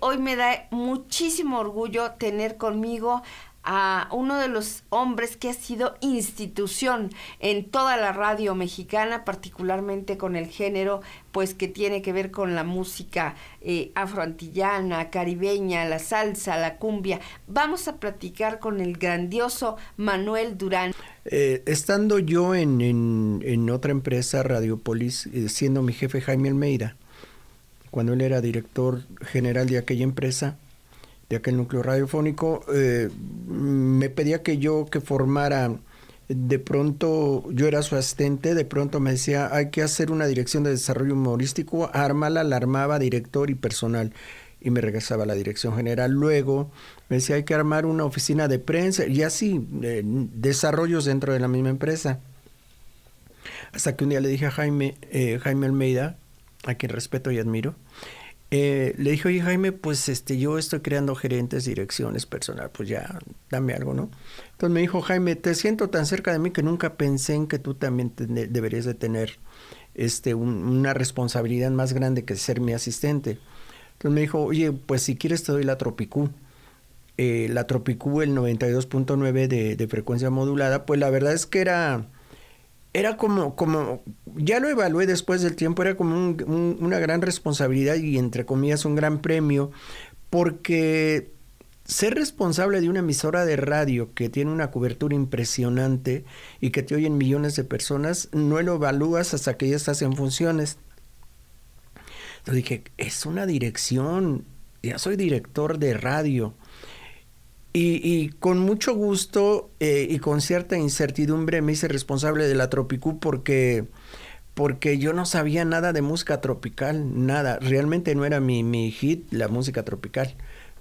hoy me da muchísimo orgullo tener conmigo a uno de los hombres que ha sido institución en toda la radio mexicana, particularmente con el género, pues que tiene que ver con la música eh, afroantillana, caribeña, la salsa, la cumbia. Vamos a platicar con el grandioso Manuel Durán. Eh, estando yo en, otra empresa, Radiopolis, eh, siendo mi jefe Jaime Almeida, cuando él era director general de aquella empresa, de aquel núcleo radiofónico, eh, me pedía que yo que formara, de pronto, yo era su asistente, de pronto me decía, hay que hacer una dirección de desarrollo humorístico, ármala, la armaba director y personal. Y me regresaba a la dirección general. Luego me decía, hay que armar una oficina de prensa y así, eh, desarrollos dentro de la misma empresa. Hasta que un día le dije a Jaime, eh, Jaime Almeida, a quien respeto y admiro, eh, le dijo, oye Jaime, pues este, yo estoy creando gerentes, direcciones, personal, pues ya dame algo, ¿no? Entonces me dijo, Jaime, te siento tan cerca de mí que nunca pensé en que tú también deberías de tener este, una responsabilidad más grande que ser mi asistente. Entonces me dijo, oye, pues si quieres te doy la Tropicú. Eh, la Tropicú, el 92.9 de, frecuencia modulada, pues la verdad es que era era como, como, ya lo evalué después del tiempo, era como una gran responsabilidad y entre comillas un gran premio, porque ser responsable de una emisora de radio que tiene una cobertura impresionante y que te oyen millones de personas, no lo evalúas hasta que ya estás en funciones. Entonces dije, es una dirección, ya soy director de radio, y, con mucho gusto eh, y con cierta incertidumbre me hice responsable de la Tropicú porque, porque yo no sabía nada de música tropical, nada. Realmente no era mi, hit la música tropical.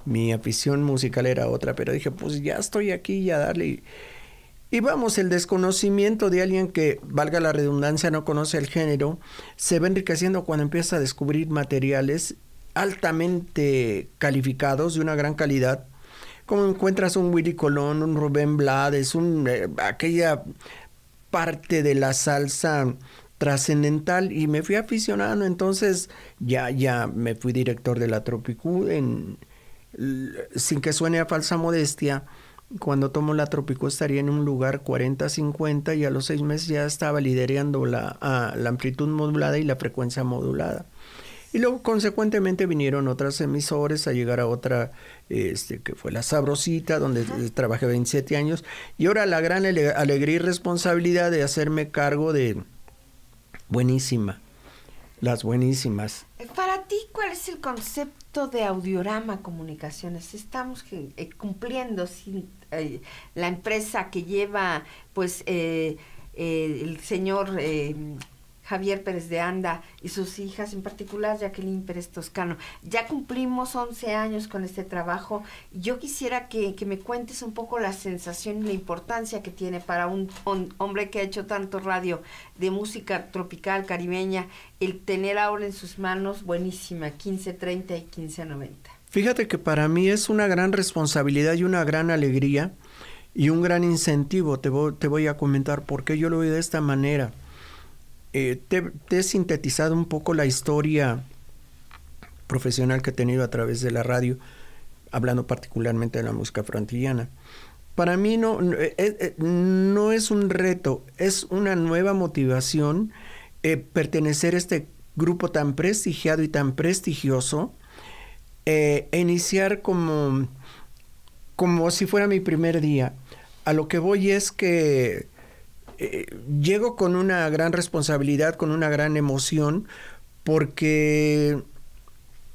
Mi afición musical era otra, pero dije, pues ya estoy aquí, ya darle. Y vamos, el desconocimiento de alguien que, valga la redundancia, no conoce el género, se va enriqueciendo cuando empieza a descubrir materiales altamente calificados, de una gran calidad, como encuentras un Willy Colón, un Rubén Blades, un, eh, aquella parte de la salsa trascendental y me fui aficionado, entonces ya, ya me fui director de la Tropicú en, sin que suene a falsa modestia, cuando tomo la Tropicú estaría en un lugar 40-50 y a los seis meses ya estaba liderando la, la amplitud modulada y la frecuencia modulada. Y luego, consecuentemente, vinieron otras emisoras a llegar a otra, este, que fue La Sabrosita, donde trabajé 27 años. Y ahora la gran alegría y responsabilidad de hacerme cargo de Buenísima. Las buenísimas. Para ti, ¿cuál es el concepto de Audiorama Comunicaciones? Estamos eh, cumpliendo sin, eh, la empresa que lleva, pues, eh, el señor Javier Pérez de Anda y sus hijas, en particular Jacqueline Pérez Toscano. Ya cumplimos 11 años con este trabajo. Yo quisiera que, que me cuentes un poco la sensación y la importancia que tiene para un, hombre que ha hecho tanto radio de música tropical caribeña el tener ahora en sus manos buenísima 1530 y 1590. Fíjate que para mí es una gran responsabilidad y una gran alegría y un gran incentivo. Te voy, te voy a comentar por qué yo lo veo de esta manera. Eh, te, he sintetizado un poco la historia profesional que he tenido a través de la radio, hablando particularmente de la música frontillana. Para mí no, eh, eh, es un reto, es una nueva motivación pertenecer a este grupo tan prestigiado y tan prestigioso e iniciar como, como si fuera mi primer día. A lo que voy es que eh, llego con una gran responsabilidad, con una gran emoción, porque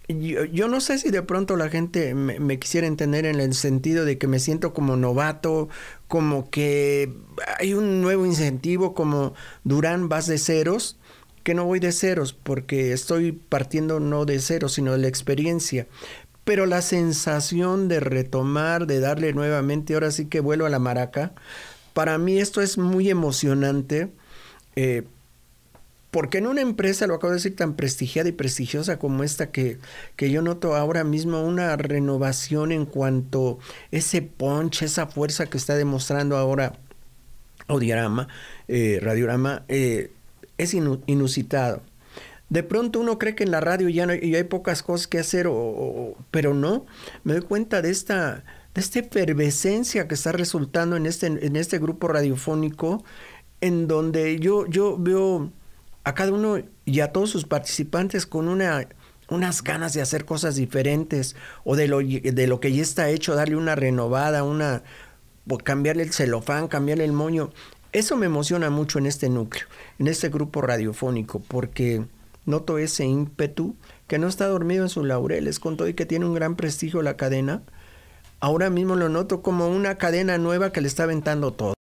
yo, no sé si de pronto la gente me, me, quisiera entender en el sentido de que me siento como novato, como que hay un nuevo incentivo, como Durán vas de ceros, que no voy de ceros, porque estoy partiendo no de ceros, sino de la experiencia pero la sensación de retomar, de darle nuevamente, ahora sí que vuelo a la maraca, para mí esto es muy emocionante. Eh, porque en una empresa, lo acabo de decir, tan prestigiada y prestigiosa como esta, que, que yo noto ahora mismo una renovación en cuanto ese punch, esa fuerza que está demostrando ahora Audiorama, eh, Radiorama, eh, es inusitado. De pronto uno cree que en la radio ya, no, y hay pocas cosas que hacer, pero no. Me doy cuenta de esta de esta efervescencia que está resultando en este, en este grupo radiofónico, en donde yo, yo veo a cada uno y a todos sus participantes con una, unas ganas de hacer cosas diferentes o de lo, de lo que ya está hecho, darle una renovada, una cambiarle el celofán, cambiarle el moño. Eso me emociona mucho en este núcleo, en este grupo radiofónico, porque noto ese ímpetu que no está dormido en sus laureles, con todo y que tiene un gran prestigio la cadena, ahora mismo lo noto como una cadena nueva que le está aventando todo.